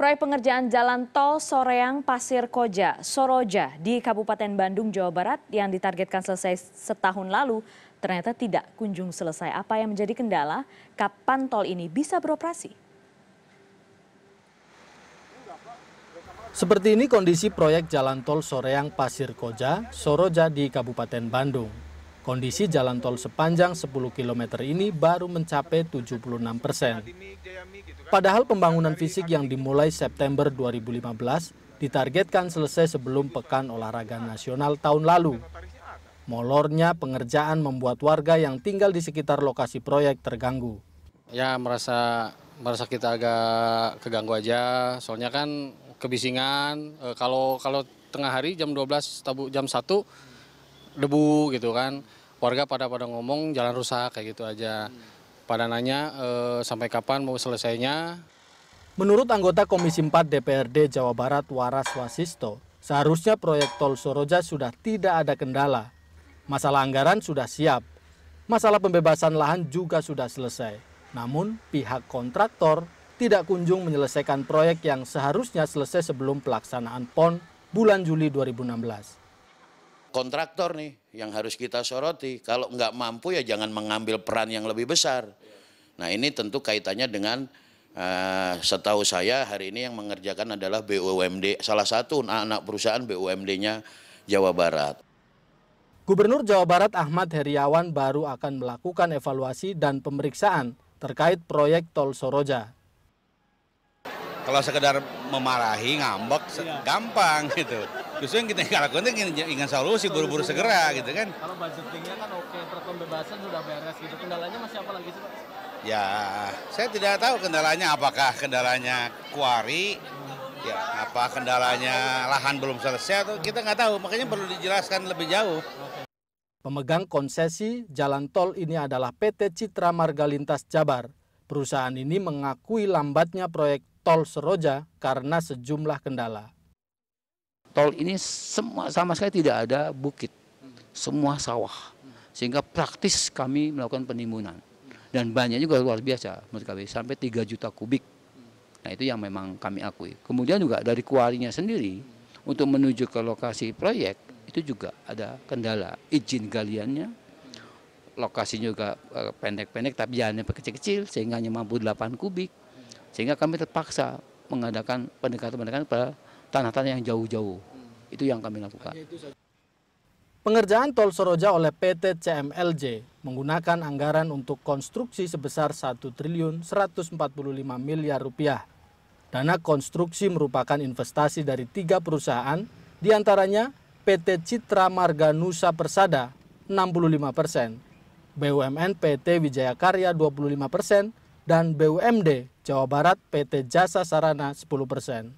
Proyek pengerjaan jalan tol Soreang Pasir Koja, Soroja di Kabupaten Bandung, Jawa Barat yang ditargetkan selesai setahun lalu ternyata tidak kunjung selesai. Apa yang menjadi kendala? Kapan tol ini bisa beroperasi? Seperti ini kondisi proyek jalan tol Soreang Pasir Koja, Soroja di Kabupaten Bandung. Kondisi jalan tol sepanjang 10 km ini baru mencapai 76 persen. Padahal pembangunan fisik yang dimulai September 2015 ditargetkan selesai sebelum Pekan Olahraga Nasional tahun lalu. Molornya pengerjaan membuat warga yang tinggal di sekitar lokasi proyek terganggu. Ya merasa merasa kita agak keganggu aja, soalnya kan kebisingan. Eh, kalau kalau tengah hari jam 12 jam 1 debu gitu kan. Warga pada pada ngomong jalan rusak kayak gitu aja. Pada nanya e, sampai kapan mau selesainya. Menurut anggota Komisi 4 DPRD Jawa Barat Waras Wasisto, seharusnya proyek tol Soroja sudah tidak ada kendala. Masalah anggaran sudah siap. Masalah pembebasan lahan juga sudah selesai. Namun pihak kontraktor tidak kunjung menyelesaikan proyek yang seharusnya selesai sebelum pelaksanaan PON bulan Juli 2016 kontraktor nih yang harus kita soroti. Kalau nggak mampu ya jangan mengambil peran yang lebih besar. Nah ini tentu kaitannya dengan uh, setahu saya hari ini yang mengerjakan adalah BUMD, salah satu anak perusahaan BUMD-nya Jawa Barat. Gubernur Jawa Barat Ahmad Heriawan baru akan melakukan evaluasi dan pemeriksaan terkait proyek Tol Soroja. Kalau sekedar memarahi, ngambek, iya. gampang gitu. Justru yang kita lakukan itu ingin, ingin solusi buru-buru segera gitu kan. Kalau budgetingnya kan oke, pembebasan sudah beres gitu. Kendalanya masih apa lagi sih Pak? Ya, saya tidak tahu kendalanya apakah kendalanya kuari, ya apa kendalanya lahan belum selesai atau kita nggak tahu. Makanya perlu dijelaskan lebih jauh. Pemegang konsesi jalan tol ini adalah PT Citra Marga Lintas Jabar. Perusahaan ini mengakui lambatnya proyek tol Seroja karena sejumlah kendala tol ini semua sama sekali tidak ada bukit, semua sawah, sehingga praktis kami melakukan penimbunan dan banyak juga luar biasa menurut kami sampai 3 juta kubik. Nah itu yang memang kami akui. Kemudian juga dari kuarinya sendiri untuk menuju ke lokasi proyek itu juga ada kendala izin galiannya, lokasinya juga eh, pendek-pendek tapi jalannya kecil-kecil sehingga hanya mampu 8 kubik. Sehingga kami terpaksa mengadakan pendekatan-pendekatan pada tanah-tanah yang jauh-jauh. Itu yang kami lakukan. Pengerjaan tol Soroja oleh PT CMLJ menggunakan anggaran untuk konstruksi sebesar 1 triliun 145 miliar rupiah. Dana konstruksi merupakan investasi dari tiga perusahaan, diantaranya PT Citra Marga Nusa Persada 65 persen, BUMN PT Wijaya Karya 25 persen, dan BUMD Jawa Barat PT Jasa Sarana 10 persen.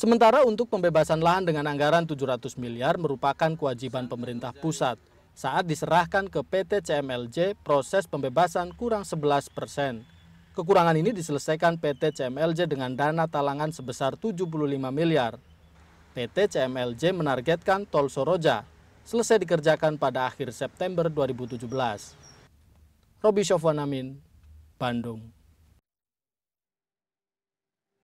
Sementara untuk pembebasan lahan dengan anggaran 700 miliar merupakan kewajiban pemerintah pusat. Saat diserahkan ke PT CMLJ, proses pembebasan kurang 11 persen. Kekurangan ini diselesaikan PT CMLJ dengan dana talangan sebesar 75 miliar. PT CMLJ menargetkan Tol Soroja selesai dikerjakan pada akhir September 2017. Robi Shofwanamin, Bandung.